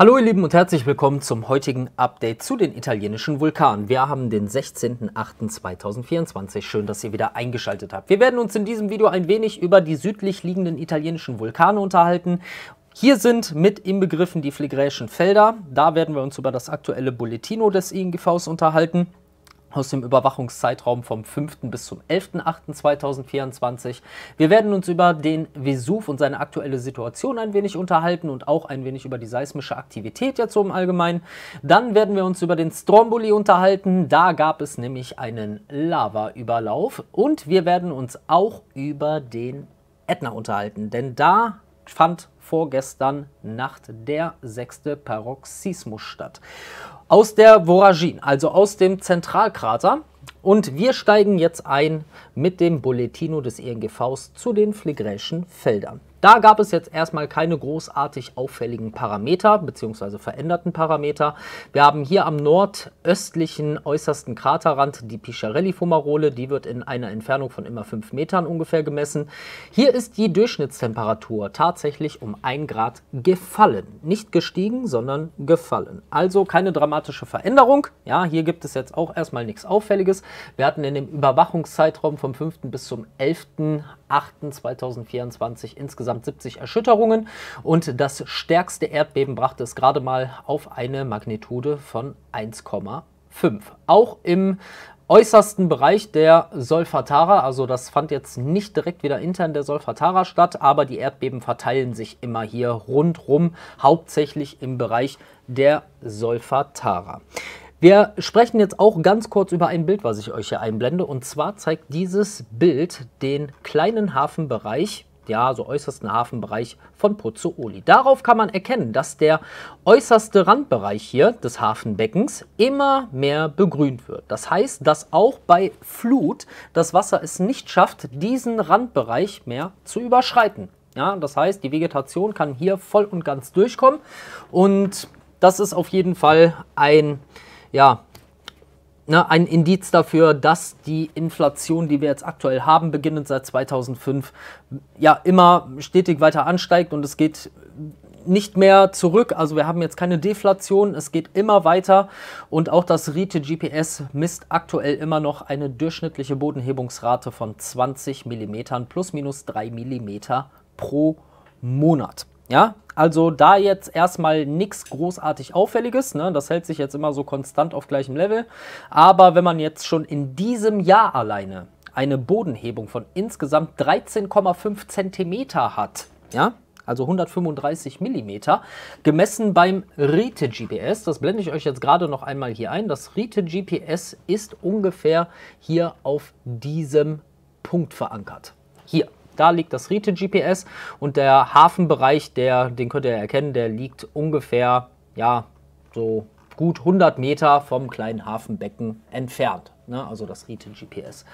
Hallo ihr Lieben und herzlich willkommen zum heutigen Update zu den italienischen Vulkanen. Wir haben den 16.08.2024. Schön, dass ihr wieder eingeschaltet habt. Wir werden uns in diesem Video ein wenig über die südlich liegenden italienischen Vulkane unterhalten. Hier sind mit inbegriffen die Phlegräischen Felder. Da werden wir uns über das aktuelle Bulletino des INGVs unterhalten aus dem Überwachungszeitraum vom 5. bis zum 11.8.2024. Wir werden uns über den Vesuv und seine aktuelle Situation ein wenig unterhalten und auch ein wenig über die seismische Aktivität jetzt so im Allgemeinen. Dann werden wir uns über den Stromboli unterhalten. Da gab es nämlich einen Lavaüberlauf. Und wir werden uns auch über den Ätna unterhalten, denn da fand vorgestern Nacht der sechste Paroxysmus statt. Aus der Voragine, also aus dem Zentralkrater. Und wir steigen jetzt ein mit dem Bulletino des INGVs e zu den Fligräischen Feldern. Da gab es jetzt erstmal keine großartig auffälligen Parameter bzw. veränderten Parameter. Wir haben hier am nordöstlichen äußersten Kraterrand die Pischarelli-Fumarole, die wird in einer Entfernung von immer 5 Metern ungefähr gemessen. Hier ist die Durchschnittstemperatur tatsächlich um 1 Grad gefallen. Nicht gestiegen, sondern gefallen. Also keine dramatische Veränderung. Ja, hier gibt es jetzt auch erstmal nichts Auffälliges. Wir hatten in dem Überwachungszeitraum vom 5. bis zum 11.8.2024 insgesamt insgesamt 70 Erschütterungen und das stärkste Erdbeben brachte es gerade mal auf eine Magnitude von 1,5. Auch im äußersten Bereich der Solfatara. Also das fand jetzt nicht direkt wieder intern der Solfatara statt, aber die Erdbeben verteilen sich immer hier rundrum, hauptsächlich im Bereich der Solfatara. Wir sprechen jetzt auch ganz kurz über ein Bild, was ich euch hier einblende. Und zwar zeigt dieses Bild den kleinen Hafenbereich ja, so äußersten Hafenbereich von Pozzuoli. Darauf kann man erkennen, dass der äußerste Randbereich hier des Hafenbeckens immer mehr begrünt wird. Das heißt, dass auch bei Flut das Wasser es nicht schafft, diesen Randbereich mehr zu überschreiten. Ja, das heißt, die Vegetation kann hier voll und ganz durchkommen und das ist auf jeden Fall ein, ja, ne, ein Indiz dafür, dass die Inflation, die wir jetzt aktuell haben, beginnend seit 2005, ja immer stetig weiter ansteigt und es geht nicht mehr zurück. Also wir haben jetzt keine Deflation, es geht immer weiter und auch das Rite GPS misst aktuell immer noch eine durchschnittliche Bodenhebungsrate von 20 mm plus minus 3 mm pro Monat. Ja, also da jetzt erstmal nichts großartig Auffälliges, ne? das hält sich jetzt immer so konstant auf gleichem Level. Aber wenn man jetzt schon in diesem Jahr alleine eine Bodenhebung von insgesamt 13,5 Zentimeter hat, ja, also 135 Millimeter, gemessen beim Rite GPS. Das blende ich euch jetzt gerade noch einmal hier ein. Das Rite GPS ist ungefähr hier auf diesem Punkt verankert. Hier. Da liegt das Rite GPS und der Hafenbereich, der, den könnt ihr erkennen, der liegt ungefähr, ja, so gut 100 Meter vom kleinen Hafenbecken entfernt ne? also das Rite GPS.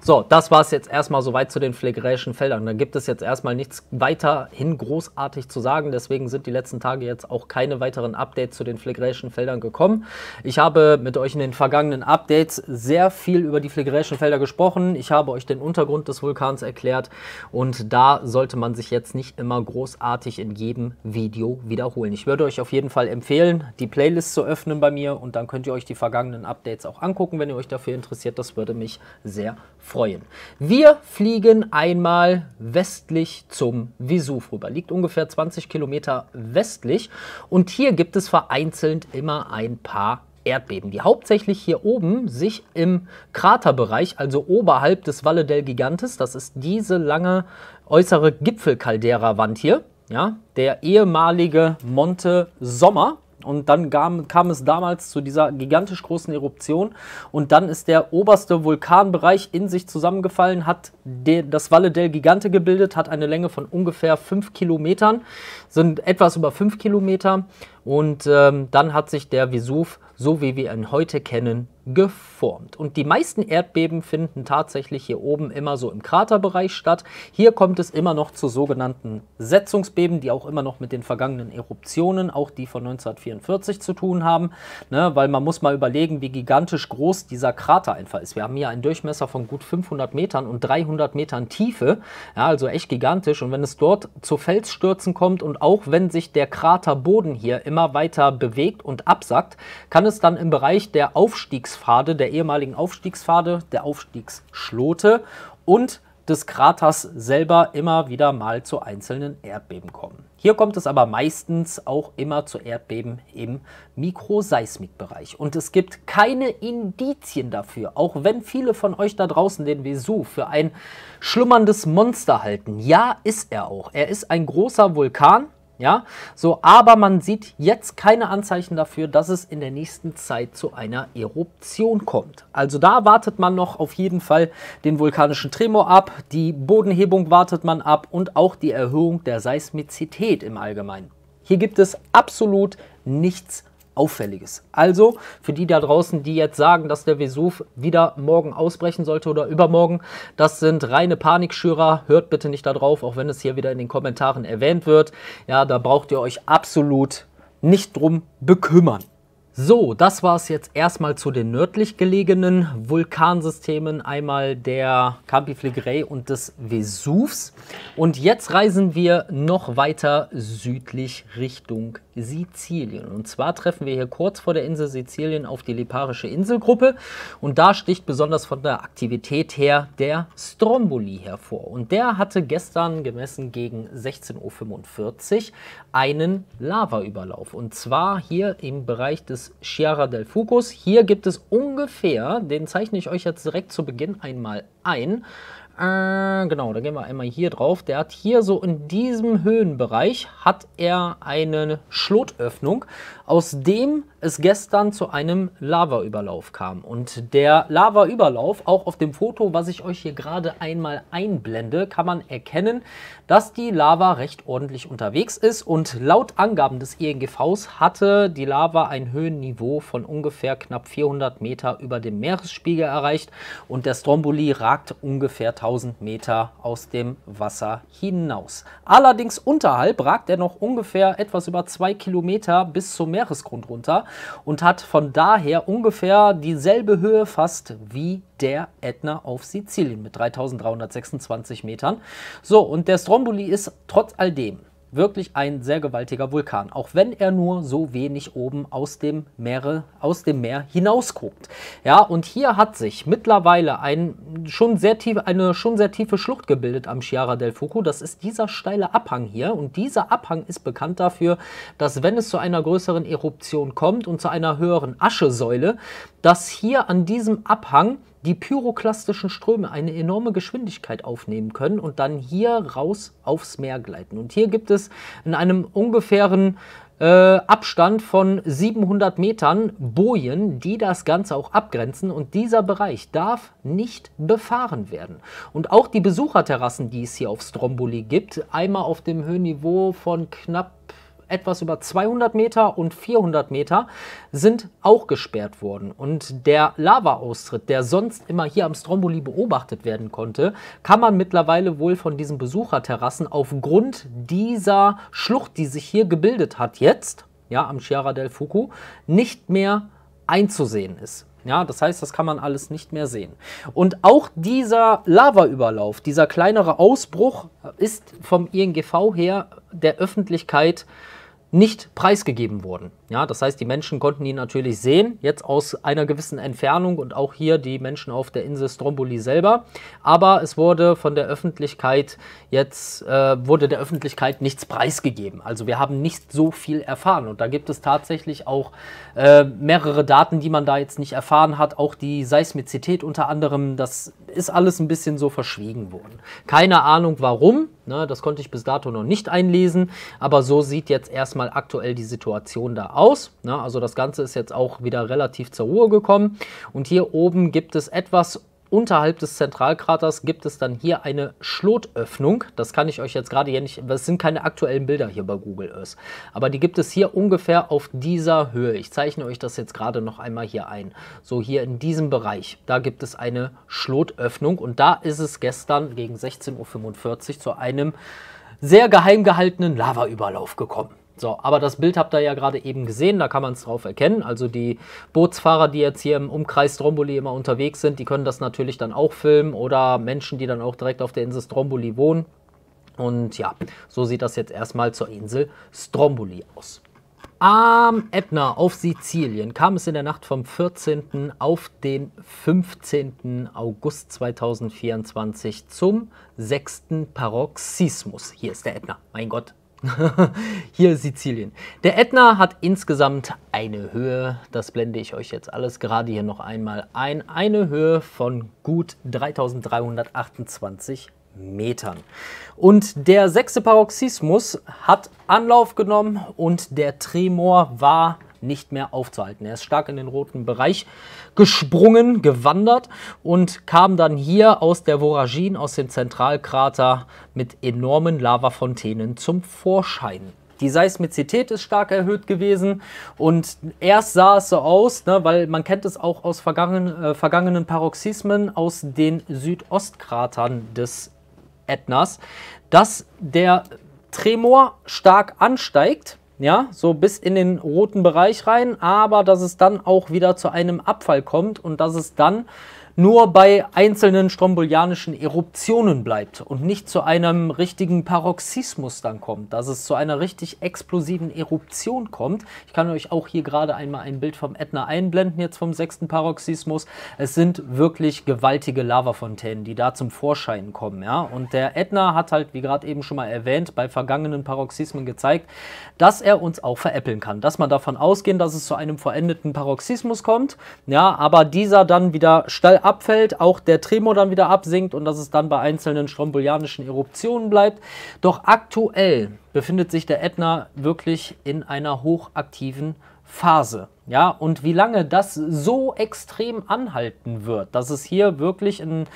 So, das war es jetzt erstmal soweit zu den pflegereischen Feldern. Da gibt es jetzt erstmal nichts weiterhin großartig zu sagen, deswegen sind die letzten Tage jetzt auch keine weiteren Updates zu den pflegereischen Feldern gekommen. Ich habe mit euch in den vergangenen Updates sehr viel über die pflegereischen Felder gesprochen. Ich habe euch den Untergrund des Vulkans erklärt und da sollte man sich jetzt nicht immer großartig in jedem Video wiederholen. Ich würde euch auf jeden Fall empfehlen, die Playlist zu öffnen bei mir und dann könnt ihr euch die vergangenen Updates auch angucken, wenn ihr euch dafür interessiert. Das würde mich sehr freuen. Wir fliegen einmal westlich zum Vesuv rüber. Liegt ungefähr 20 Kilometer westlich. Und hier gibt es vereinzelt immer ein paar Erdbeben, die hauptsächlich hier oben sich im Kraterbereich, also oberhalb des Valle del Gigantes, das ist diese lange äußere Gipfelcaldera-Wand hier, ja, der ehemalige Monte Sommer, und dann kam, kam es damals zu dieser gigantisch großen Eruption. Und dann ist der oberste Vulkanbereich in sich zusammengefallen, hat de, das Valle del Gigante gebildet, hat eine Länge von ungefähr 5 Kilometern, sind etwas über 5 Kilometer. Und ähm, dann hat sich der Vesuv, so wie wir ihn heute kennen, geformt. Und die meisten Erdbeben finden tatsächlich hier oben immer so im Kraterbereich statt. Hier kommt es immer noch zu sogenannten Setzungsbeben, die auch immer noch mit den vergangenen Eruptionen, auch die von 1944 zu tun haben, ne, weil man muss mal überlegen, wie gigantisch groß dieser Krater einfach ist. Wir haben hier einen Durchmesser von gut 500 Metern und 300 Metern Tiefe, ja, also echt gigantisch. Und wenn es dort zu Felsstürzen kommt und auch wenn sich der Kraterboden hier immer weiter bewegt und absackt, kann es dann im Bereich der Aufstiegs Aufstiegspfade, der ehemaligen Aufstiegspfade, der Aufstiegsschlote und des Kraters selber immer wieder mal zu einzelnen Erdbeben kommen. Hier kommt es aber meistens auch immer zu Erdbeben im Mikroseismikbereich. Und es gibt keine Indizien dafür, auch wenn viele von euch da draußen den Vesuv für ein schlummerndes Monster halten. Ja, ist er auch. Er ist ein großer Vulkan, ja, so, aber man sieht jetzt keine Anzeichen dafür, dass es in der nächsten Zeit zu einer Eruption kommt. Also da wartet man noch auf jeden Fall den vulkanischen Tremor ab, die Bodenhebung wartet man ab und auch die Erhöhung der Seismizität im Allgemeinen. Hier gibt es absolut nichts Auffälliges. Also für die da draußen, die jetzt sagen, dass der Vesuv wieder morgen ausbrechen sollte oder übermorgen, das sind reine Panikschürer. Hört bitte nicht darauf, auch wenn es hier wieder in den Kommentaren erwähnt wird. Ja, da braucht ihr euch absolut nicht drum bekümmern. So, das war es jetzt erstmal zu den nördlich gelegenen Vulkansystemen, einmal der Campi Flegrei und des Vesuvs. Und jetzt reisen wir noch weiter südlich Richtung Sizilien. Und zwar treffen wir hier kurz vor der Insel Sizilien auf die Liparische Inselgruppe. Und da sticht besonders von der Aktivität her der Stromboli hervor. Und der hatte gestern gemessen gegen 16.45 Uhr einen Lavaüberlauf. Und zwar hier im Bereich des ist del Fucus. Hier gibt es ungefähr, den zeichne ich euch jetzt direkt zu Beginn einmal ein. Äh, genau, da gehen wir einmal hier drauf. Der hat hier so in diesem Höhenbereich hat er eine Schlotöffnung, aus dem es gestern zu einem Lavaüberlauf kam. Und der Lavaüberlauf, auch auf dem Foto, was ich euch hier gerade einmal einblende, kann man erkennen, dass die Lava recht ordentlich unterwegs ist. Und laut Angaben des INGVs e hatte die Lava ein Höhenniveau von ungefähr knapp 400 Meter über dem Meeresspiegel erreicht. Und der Stromboli ragt ungefähr 1000 Meter aus dem Wasser hinaus. Allerdings unterhalb ragt er noch ungefähr etwas über zwei Kilometer bis zum Meeresgrund runter und hat von daher ungefähr dieselbe Höhe fast wie der Ätna auf Sizilien mit 3326 Metern. So, und der Stromboli ist trotz all dem wirklich ein sehr gewaltiger Vulkan, auch wenn er nur so wenig oben aus dem, Meere, aus dem Meer hinausguckt. Ja, und hier hat sich mittlerweile ein, schon sehr tief, eine schon sehr tiefe Schlucht gebildet am Chiara del Fuoco. Das ist dieser steile Abhang hier und dieser Abhang ist bekannt dafür, dass wenn es zu einer größeren Eruption kommt und zu einer höheren Aschesäule, dass hier an diesem Abhang die pyroklastischen Ströme eine enorme Geschwindigkeit aufnehmen können und dann hier raus aufs Meer gleiten. Und hier gibt es in einem ungefähren äh, Abstand von 700 Metern Bojen, die das Ganze auch abgrenzen und dieser Bereich darf nicht befahren werden. Und auch die Besucherterrassen, die es hier auf Stromboli gibt, einmal auf dem Höhenniveau von knapp etwas über 200 Meter und 400 Meter sind auch gesperrt worden. Und der Lava-Austritt, der sonst immer hier am Stromboli beobachtet werden konnte, kann man mittlerweile wohl von diesen Besucherterrassen aufgrund dieser Schlucht, die sich hier gebildet hat, jetzt, ja, am Chiara del Fuku, nicht mehr einzusehen ist. Ja, das heißt, das kann man alles nicht mehr sehen. Und auch dieser Lavaüberlauf, dieser kleinere Ausbruch ist vom INGV her der Öffentlichkeit nicht preisgegeben wurden. Ja, das heißt, die Menschen konnten ihn natürlich sehen, jetzt aus einer gewissen Entfernung und auch hier die Menschen auf der Insel Stromboli selber. Aber es wurde von der Öffentlichkeit jetzt, äh, wurde der Öffentlichkeit nichts preisgegeben. Also wir haben nicht so viel erfahren. Und da gibt es tatsächlich auch äh, mehrere Daten, die man da jetzt nicht erfahren hat. Auch die Seismizität unter anderem, das ist alles ein bisschen so verschwiegen worden. Keine Ahnung warum, ne, das konnte ich bis dato noch nicht einlesen. Aber so sieht jetzt erstmal aktuell die Situation da aus. Na, ne? also das Ganze ist jetzt auch wieder relativ zur Ruhe gekommen. Und hier oben gibt es etwas unterhalb des Zentralkraters gibt es dann hier eine Schlotöffnung. Das kann ich euch jetzt gerade hier nicht, das sind keine aktuellen Bilder hier bei Google Earth, aber die gibt es hier ungefähr auf dieser Höhe. Ich zeichne euch das jetzt gerade noch einmal hier ein. So hier in diesem Bereich, da gibt es eine Schlotöffnung und da ist es gestern gegen 16.45 Uhr zu einem sehr geheim gehaltenen Lavaüberlauf gekommen. So, aber das Bild habt ihr ja gerade eben gesehen, da kann man es drauf erkennen. Also die Bootsfahrer, die jetzt hier im Umkreis Stromboli immer unterwegs sind, die können das natürlich dann auch filmen oder Menschen, die dann auch direkt auf der Insel Stromboli wohnen. Und ja, so sieht das jetzt erstmal zur Insel Stromboli aus. Am Ätna auf Sizilien kam es in der Nacht vom 14. auf den 15. August 2024 zum 6. Paroxysmus. Hier ist der Ätna. Mein Gott, Hier Sizilien. Der Ätna hat insgesamt eine Höhe, das blende ich euch jetzt alles gerade hier noch einmal ein, eine Höhe von gut 3328 Metern. Und der sechste Paroxysmus hat Anlauf genommen und der Tremor war nicht mehr aufzuhalten. Er ist stark in den roten Bereich gesprungen, gewandert und kam dann hier aus der Voragine, aus dem Zentralkrater mit enormen Lavafontänen zum Vorschein. Die Seismizität ist stark erhöht gewesen und erst sah es so aus, ne, weil man kennt es auch aus vergangen, äh, vergangenen Paroxysmen aus den Südostkratern des Ätnas, dass der Tremor stark ansteigt ja, so bis in den roten Bereich rein, aber dass es dann auch wieder zu einem Abfall kommt und dass es dann nur bei einzelnen strombolianischen Eruptionen bleibt und nicht zu einem richtigen Paroxysmus dann kommt, dass es zu einer richtig explosiven Eruption kommt. Ich kann euch auch hier gerade einmal ein Bild vom Ätna einblenden, jetzt vom sechsten Paroxysmus. Es sind wirklich gewaltige Lavafontänen, die da zum Vorschein kommen. Ja? Und der Ätna hat halt, wie gerade eben schon mal erwähnt, bei vergangenen Paroxysmen gezeigt, dass er uns auch veräppeln kann. Dass man davon ausgehen, dass es zu einem verendeten Paroxysmus kommt, ja, aber dieser dann wieder steil abfällt, auch der Tremor dann wieder absinkt und dass es dann bei einzelnen strombolianischen Eruptionen bleibt. Doch aktuell befindet sich der Ätna wirklich in einer hochaktiven Phase. Ja, und wie lange das so extrem anhalten wird, dass es hier wirklich einen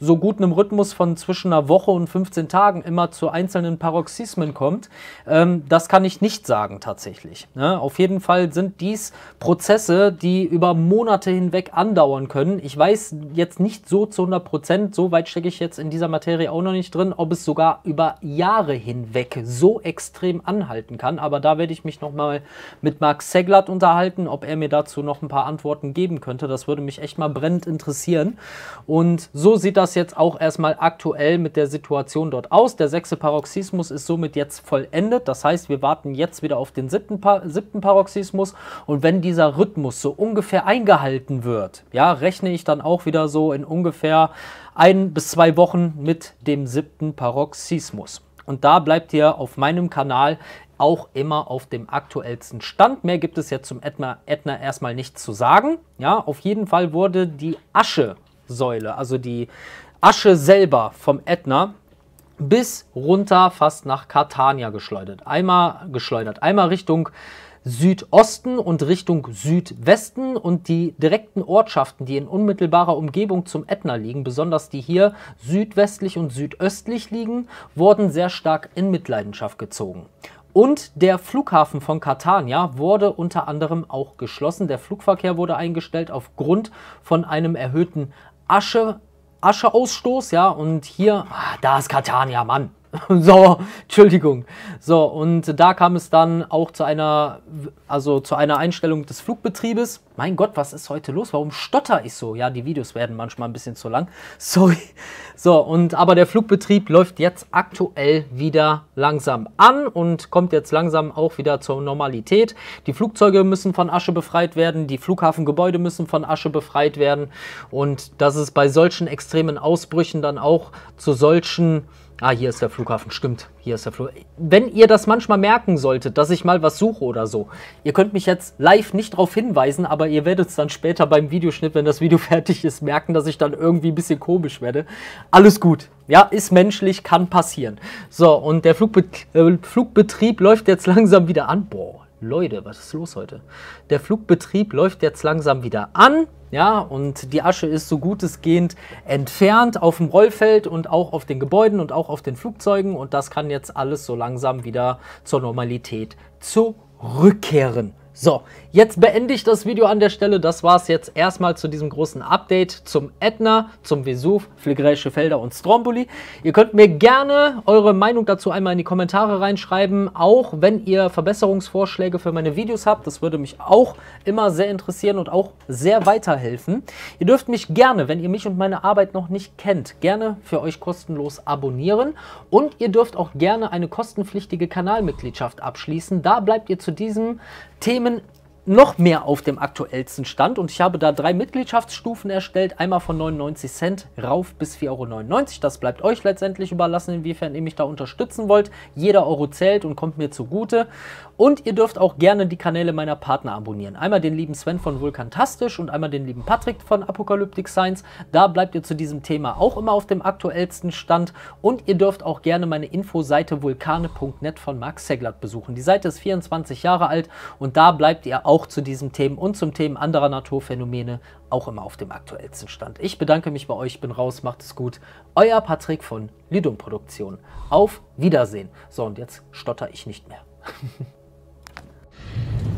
so gut einem Rhythmus von zwischen einer Woche und 15 Tagen immer zu einzelnen Paroxysmen kommt, ähm, das kann ich nicht sagen tatsächlich. Ne? Auf jeden Fall sind dies Prozesse, die über Monate hinweg andauern können. Ich weiß jetzt nicht so zu 100 Prozent, so weit stecke ich jetzt in dieser Materie auch noch nicht drin, ob es sogar über Jahre hinweg so extrem anhalten kann. Aber da werde ich mich nochmal mit Marc Seglert unterhalten, ob er mir dazu noch ein paar Antworten geben könnte. Das würde mich echt mal brennend interessieren. Und so sieht das das jetzt auch erstmal aktuell mit der Situation dort aus. Der sechste Paroxysmus ist somit jetzt vollendet. Das heißt, wir warten jetzt wieder auf den siebten, pa siebten Paroxysmus. Und wenn dieser Rhythmus so ungefähr eingehalten wird, ja, rechne ich dann auch wieder so in ungefähr ein bis zwei Wochen mit dem siebten Paroxysmus. Und da bleibt ihr auf meinem Kanal auch immer auf dem aktuellsten Stand. Mehr gibt es jetzt zum Ätna, erstmal nichts zu sagen. Ja, auf jeden Fall wurde die Asche Säule, also die Asche selber vom Ätna, bis runter fast nach Catania geschleudert. Einmal geschleudert, einmal Richtung Südosten und Richtung Südwesten und die direkten Ortschaften, die in unmittelbarer Umgebung zum Ätna liegen, besonders die hier südwestlich und südöstlich liegen, wurden sehr stark in Mitleidenschaft gezogen. Und der Flughafen von Catania wurde unter anderem auch geschlossen. Der Flugverkehr wurde eingestellt aufgrund von einem erhöhten Asche, Ascheausstoß, ja, und hier, ah, da ist Catania, Mann. so, Entschuldigung. So, und da kam es dann auch zu einer, also zu einer Einstellung des Flugbetriebes. Mein Gott, was ist heute los? Warum stotter ich so? Ja, die Videos werden manchmal ein bisschen zu lang. Sorry. So, und aber der Flugbetrieb läuft jetzt aktuell wieder langsam an und kommt jetzt langsam auch wieder zur Normalität. Die Flugzeuge müssen von Asche befreit werden, die Flughafengebäude müssen von Asche befreit werden. Und dass es bei solchen extremen Ausbrüchen dann auch zu solchen Ah, hier ist der Flughafen, stimmt. Hier ist der Flughafen. Wenn ihr das manchmal merken solltet, dass ich mal was suche oder so, ihr könnt mich jetzt live nicht darauf hinweisen, aber ihr werdet es dann später beim Videoschnitt, wenn das Video fertig ist, merken, dass ich dann irgendwie ein bisschen komisch werde. Alles gut. Ja, ist menschlich, kann passieren. So, und der Flugbet äh, Flugbetrieb läuft jetzt langsam wieder an. Boah, Leute, was ist los heute? Der Flugbetrieb läuft jetzt langsam wieder an, ja, und die Asche ist so gut es geht entfernt auf dem Rollfeld und auch auf den Gebäuden und auch auf den Flugzeugen und das kann jetzt alles so langsam wieder zur Normalität zurückkehren. So, jetzt beende ich das Video an der Stelle. Das war es jetzt erstmal zu diesem großen Update zum Ätna, zum Vesuv, Flegräische Felder und Stromboli. Ihr könnt mir gerne eure Meinung dazu einmal in die Kommentare reinschreiben, auch wenn ihr Verbesserungsvorschläge für meine Videos habt. Das würde mich auch immer sehr interessieren und auch sehr weiterhelfen. Ihr dürft mich gerne, wenn ihr mich und meine Arbeit noch nicht kennt, gerne für euch kostenlos abonnieren und ihr dürft auch gerne eine kostenpflichtige Kanalmitgliedschaft abschließen. Da bleibt ihr zu diesem Thema Simon noch mehr auf dem aktuellsten Stand und ich habe da drei Mitgliedschaftsstufen erstellt. Einmal von 99 Cent rauf bis 4,99 Euro. Das bleibt euch letztendlich überlassen, inwiefern ihr mich da unterstützen wollt. Jeder Euro zählt und kommt mir zugute. Und ihr dürft auch gerne die Kanäle meiner Partner abonnieren. Einmal den lieben Sven von Vulkantastisch und einmal den lieben Patrick von Apokalyptic Science. Da bleibt ihr zu diesem Thema auch immer auf dem aktuellsten Stand. Und ihr dürft auch gerne meine Infoseite vulkane.net von Mark Seglat besuchen. Die Seite ist 24 Jahre alt und da bleibt ihr auch auch zu diesem Thema und zum Thema anderer Naturphänomene auch immer auf dem aktuellsten Stand. Ich bedanke mich bei euch, bin raus, macht es gut. Euer Patrick von Lidum Produktion. Auf Wiedersehen. So, und jetzt stotter ich nicht mehr.